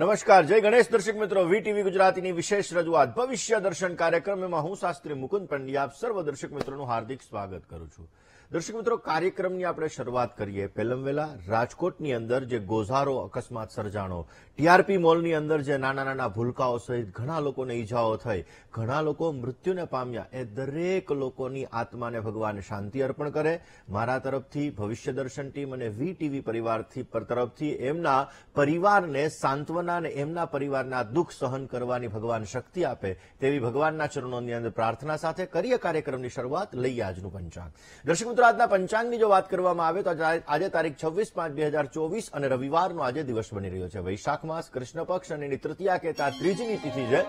નમસ્કાર જય ગણેશ દર્શક મિત્રો વીટીવી ગુજરાતીની વિશેષ રજૂઆત ભવિષ્ય દર્શન કાર્યક્રમમાં હું શાસ્ત્રી મુકુંદ પંડ્યા આપ સર્વ દર્શક મિત્રોનું હાર્દિક સ્વાગત કરું છું દર્શક મિત્રો કાર્યક્રમની આપણે શરૂઆત કરીએ પહેલમ વહેલા રાજકોટની અંદર જે ગોઝારો અકસ્માત સર્જાણો ટીઆરપી મોલની અંદર જે નાના નાના ભૂલકાઓ સહિત ઘણા લોકોને ઈજાઓ થઈ ઘણા લોકો મૃત્યુને પામ્યા એ દરેક લોકોની આત્માને ભગવાન શાંતિ અર્પણ કરે મારા તરફથી ભવિષ્ય દર્શન ટીમ અને વી ટીવી પરિવારથી તરફથી એમના પરિવારને સાંત્વના અને એમના પરિવારના દુઃખ સહન કરવાની ભગવાન શક્તિ આપે તેવી ભગવાનના ચરણોની અંદર પ્રાર્થના સાથે કરીએ કાર્યક્રમની શરૂઆત લઈ આજનું પંચાંગ દર્શક ગુજરાતના પંચાંગની જો વાત કરવામાં આવે તો આજે તારીખ છવ્વીસ પાંચ બે હજાર ચોવીસ અને રવિવારનો આજે દિવસ બની રહ્યો છે વૈશાખ માસ કૃષ્ણ પક્ષ અને તૃતીયા કહેતા ત્રીજની તિથિ છે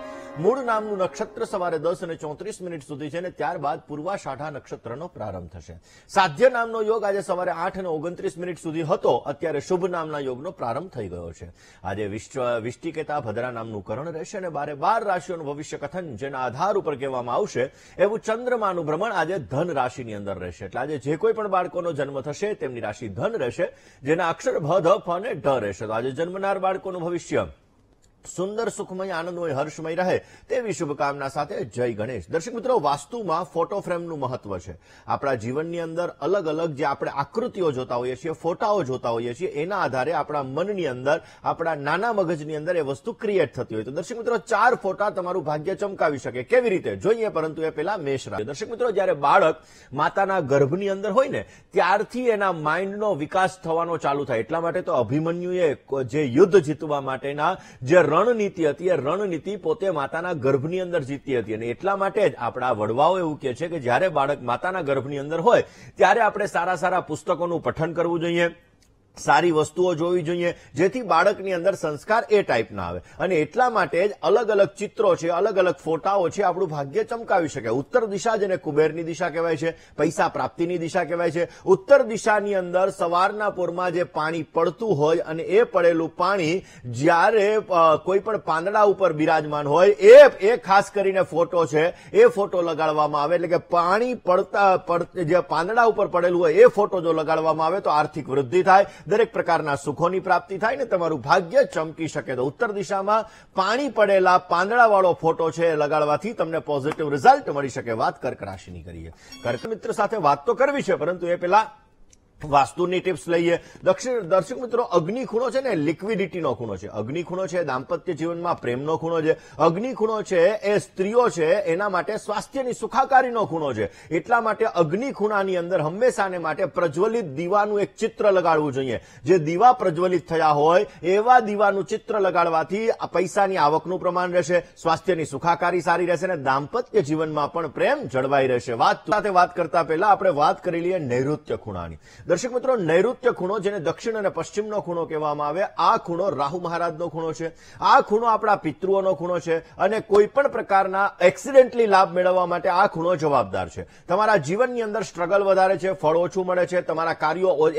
મૂળ નામનું નક્ષત્ર સવારે દસ અને ચોત્રીસ મિનિટ સુધી છે અને ત્યારબાદ પૂર્વાષાઢા નક્ષત્રનો પ્રારંભ થશે સાધ્ય નામનો યોગ આજે સવારે આઠ અને ઓગણત્રીસ મિનિટ સુધી હતો અત્યારે શુભ નામના યોગનો પ્રારંભ થઈ ગયો છે આજે વિશ્વ વિષ્ટિકેતા ભદ્રા નામનું કરણ રહેશે અને બારે બાર રાશિઓનું ભવિષ્ય કથન જેના આધાર ઉપર કહેવામાં આવશે એવું ચંદ્રમાનું ભ્રમણ આજે ધન રાશિની અંદર રહેશે એટલે આજે જે કોઈ પણ બાળકોનો જન્મ થશે તેમની રાશિ ધન રહેશે જેના અક્ષર ભ ધ ફ અને ઢ રહેશે તો આજે જન્મનાર બાળકોનું ભવિષ્ય સુંદર સુખમય આનંદમય હર્ષમય રહે તેવી શુભકામના સાથે જય ગણેશ દર્શક મિત્રો વાસ્તુમાં ફોટો ફ્રેમનું મહત્વ છે આપણા જીવનની અંદર અલગ અલગ જે આપણે આકૃતિઓ જોતા હોઈએ છીએ ફોટાઓ જોતા હોઈએ છીએ એના આધારે આપણા મનની અંદર આપણા નાના મગજની અંદર એ વસ્તુ ક્રિએટ થતી હોય તો દર્શક મિત્રો ચાર ફોટા તમારું ભાગ્ય ચમકાવી શકે કેવી રીતે જોઈએ પરંતુ એ પેલા મેષ રાખે દર્શક મિત્રો જ્યારે બાળક માતાના ગર્ભની અંદર હોય ને ત્યારથી એના માઇન્ડનો વિકાસ થવાનો ચાલુ થાય એટલા માટે તો અભિમન્યુએ જે યુદ્ધ જીતવા માટેના જે રણનીતિ હતી એ રણનીતિ પોતે માતાના ગર્ભની અંદર જીતી હતી અને એટલા માટે જ આપણા વડવાઓ એવું કહે છે કે જ્યારે બાળક માતાના ગર્ભની અંદર હોય ત્યારે આપણે સારા સારા પુસ્તકોનું પઠન કરવું જોઈએ સારી વસ્તુઓ જોવી જોઈએ જેથી બાળકની અંદર સંસ્કાર એ ટાઈપના આવે અને એટલા માટે જ અલગ અલગ ચિત્રો છે અલગ અલગ ફોટાઓ છે આપણું ભાગ્ય ચમકાવી શકે ઉત્તર દિશા જેને કુબેરની દિશા કહેવાય છે પૈસા પ્રાપ્તિની દિશા કહેવાય છે ઉત્તર દિશાની અંદર સવારના પૂરમાં જે પાણી પડતું હોય અને એ પડેલું પાણી જ્યારે કોઈ પણ પાંદડા ઉપર બિરાજમાન હોય એ એ ખાસ કરીને ફોટો છે એ ફોટો લગાડવામાં આવે એટલે કે પાણી પડતા જે પાંદડા ઉપર પડેલું હોય એ ફોટો જો લગાડવામાં આવે તો આર્થિક વૃદ્ધિ થાય દરેક પ્રકારના સુખોની પ્રાપ્તિ થાય ને તમારું ભાગ્ય ચમકી શકે તો ઉત્તર દિશામાં પાણી પડેલા પાંદડાવાળો ફોટો છે લગાડવાથી તમને પોઝિટિવ રિઝલ્ટ મળી શકે વાત કર્ક રાશિની કરીએ કર્ક મિત્ર સાથે વાત તો કરવી છે પરંતુ એ પેલા વાસ્તુની ટિપ્સ લઈએ દક્ષિણ દર્શક મિત્રો અગ્નિ ખૂણો છે ને લિક્વિડિટીનો ખૂણો છે અગ્નિ ખૂણો છે દાંપત્ય જીવનમાં પ્રેમનો ખૂણો છે અગ્નિ ખૂણો છે એ સ્ત્રીઓ છે એના માટે સ્વાસ્થ્યની સુખાકારીનો ખૂણો છે એટલા માટે અગ્નિ ખૂણાની અંદર હંમેશાને માટે પ્રજ્વલિત દીવાનું એક ચિત્ર લગાડવું જોઈએ જે દીવા પ્રજ્વલિત થયા હોય એવા દીવાનું ચિત્ર લગાડવાથી પૈસાની આવકનું પ્રમાણ રહેશે સ્વાસ્થ્યની સુખાકારી સારી રહેશે અને દાંપત્ય જીવનમાં પણ પ્રેમ જળવાઈ રહેશે વાત સાથે વાત કરતા પહેલા આપણે વાત કરી લઈએ નૈઋત્ય ખૂણાની દર્શક મિત્રો નૈઋત્ય ખૂણો જેને દક્ષિણ અને પશ્ચિમનો ખૂણો કહેવામાં આવે આ ખૂણો રાહુ મહારાજનો ખૂણો છે આ ખૂણો આપણા પિતૃઓનો ખૂણો છે અને કોઈ પણ પ્રકારના એક્સિડેન્ટલી લાભ મેળવવા માટે આ ખૂણો જવાબદાર છે તમારા જીવનની અંદર સ્ટ્રગલ વધારે છે ફળ ઓછું મળે છે તમારા કાર્યો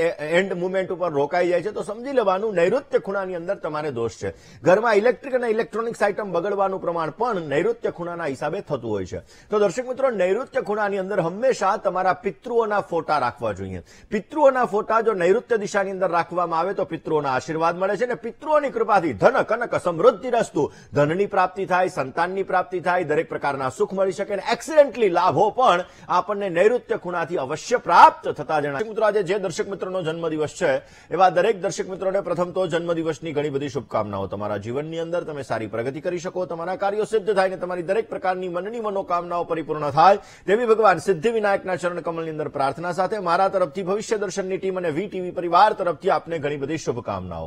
એન્ડ મુમેન્ટ ઉપર રોકાઈ જાય છે તો સમજી લેવાનું નૈઋત્ય ખૂણાની અંદર તમારે દોષ છે ઘરમાં ઇલેક્ટ્રિક અને ઇલેક્ટ્રોનિક્સ આઇટમ બગડવાનું પ્રમાણ પણ નૈઋત્ય ખૂણાના હિસાબે થતું હોય છે તો દર્શક મિત્રો નૈઋત્ય ખૂણાની અંદર હંમેશા તમારા પિતૃઓના ફોટા રાખવા જોઈએ પિતૃ પિતૃઓના ફોટા જો નૈઋત્ય દિશાની અંદર રાખવામાં આવે તો પિતૃઓના આશીર્વાદ મળે છે અને પિતૃઓની કૃપાથી ધન કનક સમૃદ્ધિ રસ્તુ ધનની પ્રાપ્તિ થાય સંતાનની પ્રાપ્તિ થાય દરેક પ્રકારના સુખ મળી શકે અને એક્સિડેન્ટલી લાભો પણ આપણને નૈઋત્ય ખૂણાથી અવશ્ય પ્રાપ્ત થતા જણાય મિત્રો આજે જે દર્શક મિત્રોનો જન્મદિવસ છે એવા દરેક દર્શક મિત્રોને પ્રથમ તો જન્મદિવસની ઘણી બધી શુભકામનાઓ તમારા જીવનની અંદર તમે સારી પ્રગતિ કરી શકો તમારા કાર્યો સિદ્ધ થાય ને તમારી દરેક પ્રકારની મનની મનોકામનાઓ પરિપૂર્ણ થાય તેવી ભગવાન સિદ્ધિ વિનાયકના ચરણ કમલની અંદર પ્રાર્થના સાથે મારા તરફથી ભવિષ્ય દૂરદર્શનની ટીમ અને વીટીવી પરિવાર તરફથી આપને ઘણી બધી શુભકામનાઓ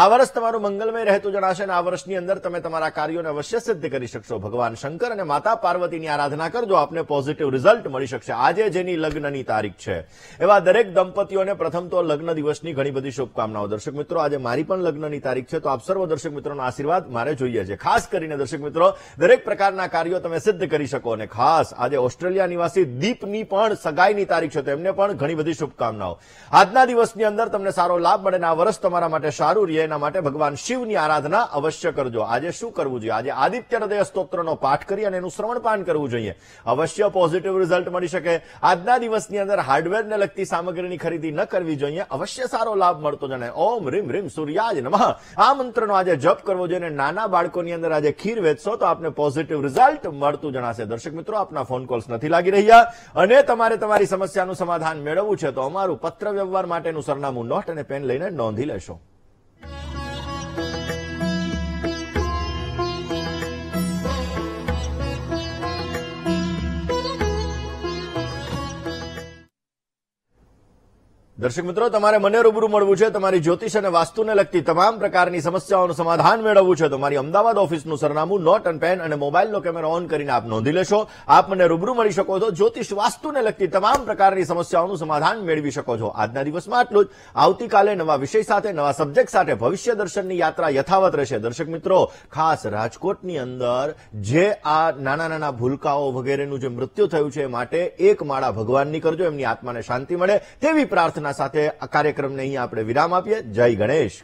આ વર્ષ તમારું મંગલમય રહેતું જણાશે અને આ વર્ષની અંદર તમે તમારા કાર્યોને અવશ્ય સિદ્ધ કરી શકશો ભગવાન શંકર અને માતા પાર્વતીની આરાધના કરજો આપને પોઝિટિવ રિઝલ્ટ મળી શકશે આજે જેની લગ્નની તારીખ છે એવા દરેક દંપતીઓને પ્રથમ તો લગ્ન દિવસની ઘણી બધી શુભકામનાઓ દર્શક મિત્રો આજે મારી પણ લગ્નની તારીખ છે તો આપ સર્વ દર્શક મિત્રોનો આશીર્વાદ મારે જોઈએ છે ખાસ કરીને દર્શક મિત્રો દરેક પ્રકારના કાર્યો તમે સિદ્ધ કરી શકો અને ખાસ આજે ઓસ્ટ્રેલિયા નિવાસી દીપની પણ સગાઈની તારીખ છે તો એમને પણ ઘણી બધી શુભકામનાઓ આજના દિવસની અંદર તમને સારો લાભ મળે આ વર્ષ તમારા માટે સારું રહે એના માટે ભગવાન શિવની આરાધના અવશ્ય કરજો આજે શું કરવું જોઈએ આજે આદિત્ય હૃદય સ્તોત્રનો પાઠ કરી અને એનું શ્રવણપાન કરવું જોઈએ અવશ્ય પોઝિટિવ રિઝલ્ટ મળી શકે આજના દિવસની અંદર હાર્ડવેરને લગતી સામગ્રીની ખરીદી ન કરવી જોઈએ અવશ્ય સારો લાભ મળતો જણે ઓમ રીમ રીમ સૂર્યાજ નમઃ આ મંત્રનો આજે જપ કરવો જોઈએ નાના બાળકોની અંદર આજે ખીર વેચશો તો આપને પોઝિટિવ રિઝલ્ટ મળતું જણાશે દર્શક મિત્રો આપના ફોન કોલ્સ નથી લાગી રહ્યા અને તમારે તમારી સમસ્યાનું સમાધાન મેળવવું છે તો અમારું પત્ર વ્યવહાર માટેનું સરનામું નોટ અને પેન લઈને નોંધી લેશો દર્શક મિત્રો તમારે મને રૂબરૂ મળવું છે તમારી જ્યોતિષ અને વાસ્તુને લગતી તમામ પ્રકારની સમસ્યાઓનું સમાધાન મેળવવું છે તો મારી અમદાવાદ ઓફિસનું સરનામું નોટ અને પેન અને મોબાઈલનો કેમેરો ઓન કરીને આપ નોંધી લેશો આપ મને રૂબરૂ મળી શકો છો જ્યોતિષ વાસ્તુને લગતી તમામ પ્રકારની સમસ્યાઓનું સમાધાન મેળવી શકો છો આજના દિવસમાં આટલું જ આવતીકાલે નવા વિષય સાથે નવા સબ્જેક્ટ સાથે ભવિષ્ય દર્શનની યાત્રા યથાવત રહેશે દર્શક મિત્રો ખાસ રાજકોટની અંદર જે આ નાના નાના ભૂલકાઓ વગેરેનું જે મૃત્યુ થયું છે માટે એક માળા ભગવાનની કરજો એમની આત્માને શાંતિ મળે તેવી પ્રાર્થના સાથે આ કાર્યક્રમને અહીં આપણે વિરામ આપીએ જય ગણેશ